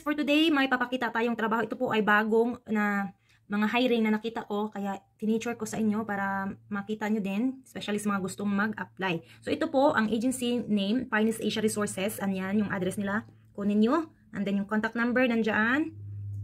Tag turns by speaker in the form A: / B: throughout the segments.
A: for today, may papakita tayong trabaho. Ito po ay bagong na mga hiring na nakita ko. Kaya tinature ko sa inyo para makita nyo din. Especially sa mga gustong mag-apply. So ito po ang agency name, Finest Asia Resources. Anyan, yung address nila. Kunin nyo. And then yung contact number nandiyan.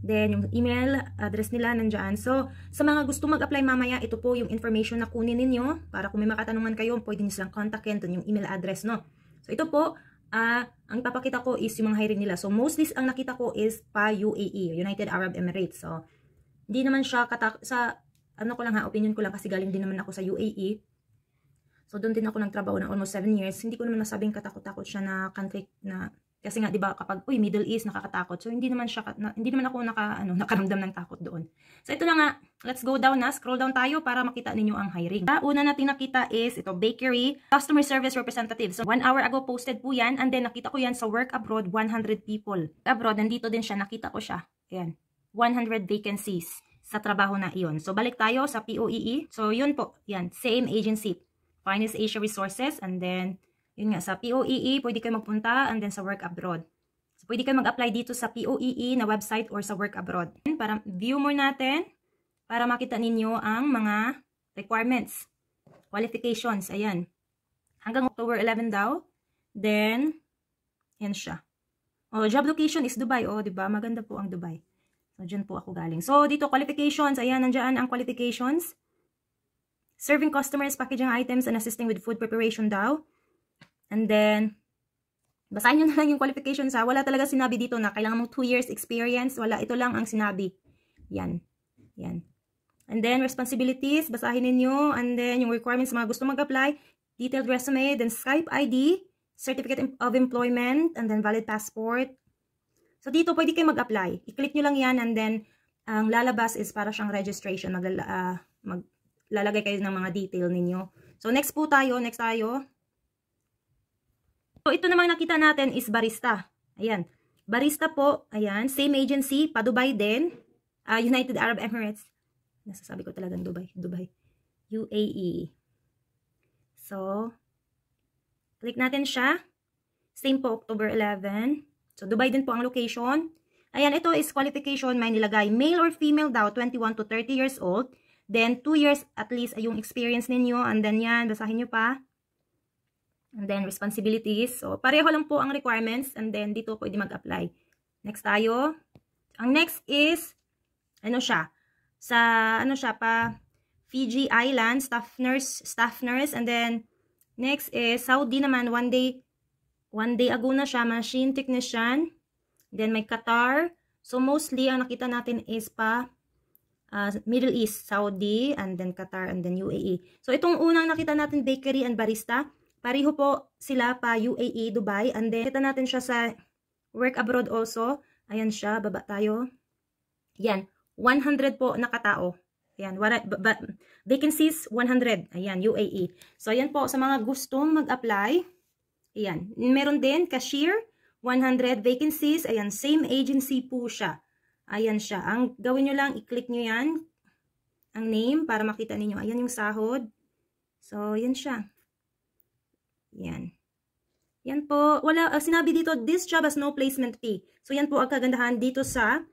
A: Then yung email address nila nandiyan. So sa mga gustong mag-apply mamaya, ito po yung information na kunin ninyo. Para kung may makatanungan kayo, pwede nyo silang contactin. Doon yung email address, no? So ito po, ah, uh, ang papakita ko is yung mga hiring nila. So, mostly ang nakita ko is pa UAE, United Arab Emirates. So, hindi naman siya sa, ano ko lang ha, opinion ko lang kasi galing din naman ako sa UAE. So, doon din ako nagtrabaho ng almost 7 years. Hindi ko naman nasabing katakot-takot siya na country na kasi nga 'di ba kapag uy Middle East nakakatakot. So hindi naman siya na, hindi naman ako naka ano nakaramdam ng takot doon. So ito na nga, let's go down na, scroll down tayo para makita ninyo ang hiring. Sa una natin nakita is ito bakery customer service representative. So one hour ago posted po 'yan and then nakita ko 'yan sa work abroad 100 people. Abroad nandito din siya, nakita ko siya. Ayun. 100 vacancies sa trabaho na iyon. So balik tayo sa POEE. E. So yun po, yan, same agency. Finance Asia Resources and then yun nga, sa POEE, e, pwede kayo magpunta and then sa work abroad. So, pwede kayo mag-apply dito sa POEE e na website or sa work abroad. Para view more natin, para makita ninyo ang mga requirements, qualifications, ayan. Hanggang October 11 daw. Then, yan siya. Oh, job location is Dubai. Oh, 'di ba? Maganda po ang Dubai. So diyan po ako galing. So dito qualifications, ayan nandiyan ang qualifications. Serving customers, packaging items and assisting with food preparation daw. And then, basahin nyo na lang yung qualifications ha. Wala talaga sinabi dito na kailangan mo 2 years experience. Wala, ito lang ang sinabi. Yan. Yan. And then, responsibilities, basahin ninyo. And then, yung requirements mga gusto mag-apply. Detailed resume, then Skype ID, certificate of employment, and then valid passport. So, dito pwede kayo mag-apply. I-click nyo lang yan and then, ang lalabas is para siyang registration. Maglala, uh, maglalagay kayo ng mga detail ninyo. So, next po tayo. Next tayo. So, ito namang nakita natin is barista. Ayan. Barista po, ayan, same agency, pa Dubai din, uh, United Arab Emirates. Nasasabi ko talagang Dubai, Dubai. UAE. So, click natin siya. Same po, October 11. So, Dubai din po ang location. Ayan, ito is qualification. May nilagay male or female daw, 21 to 30 years old. Then, 2 years at least yung experience ninyo. And then yan, basahin nyo pa. And then, responsibilities. So, pareho lang po ang requirements. And then, dito pwede mag-apply. Next tayo. Ang next is, ano siya? Sa, ano siya pa? Fiji Island, staff nurse, staff nurse. And then, next is Saudi naman, one day, one day ago na siya, machine technician. Then, may Qatar. So, mostly, ang nakita natin is pa uh, Middle East, Saudi, and then Qatar, and then UAE. So, itong unang nakita natin, bakery and barista, Pariho po sila pa UAE, Dubai. And then, kita natin siya sa work abroad also. Ayan siya, baba tayo. Yan, 100 po nakatao. Ayan, what, but, vacancies 100. Ayan, UAE. So, ayan po, sa mga gustong mag-apply, ayan, meron din, cashier, 100 vacancies. Ayan, same agency po siya. Ayan siya. Ang gawin nyo lang, i-click nyo yan, ang name, para makita ninyo. Ayan yung sahod. So, yan siya. Yan. Yan po. Wala, uh, sinabi dito, this job has no placement fee. So, yan po ang kagandahan dito sa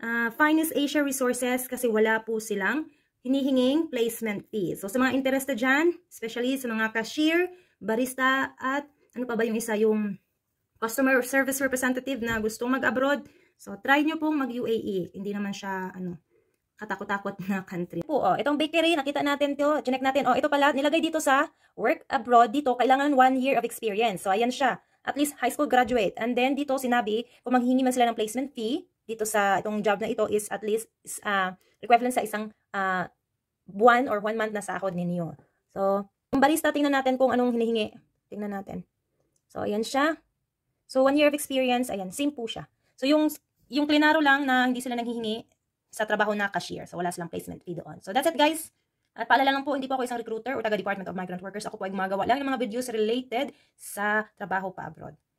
A: uh, Finest Asia Resources kasi wala po silang hinihinging placement fee. So, sa mga interested dyan, especially sa mga cashier, barista, at ano pa ba yung isa yung customer service representative na gustong mag-abroad, so try nyo pong mag-UAE. Hindi naman siya, ano, katakot-takot na country. Po, oh, itong bakery, nakita natin to, chinek natin. Oh, ito pala, nilagay dito sa work abroad dito, kailangan one year of experience. So, ayan siya. At least high school graduate. And then, dito sinabi, kung manghingi man sila ng placement fee, dito sa itong job na ito is at least is, uh, equivalent sa isang uh, buwan or one month na sahod ninyo. So, yung barista, tingnan natin kung anong hinihingi. Tingnan natin. So, ayan siya. So, one year of experience, ayan, same po siya. So, yung, yung klinaro lang na hindi sila naghihingi, sa trabaho na cashier. So, wala silang placement fee doon. So, that's it guys. At paalala lang po, hindi po ako isang recruiter o taga Department of Migrant Workers. Ako po ay gumagawa lang ng mga videos related sa trabaho pa abroad.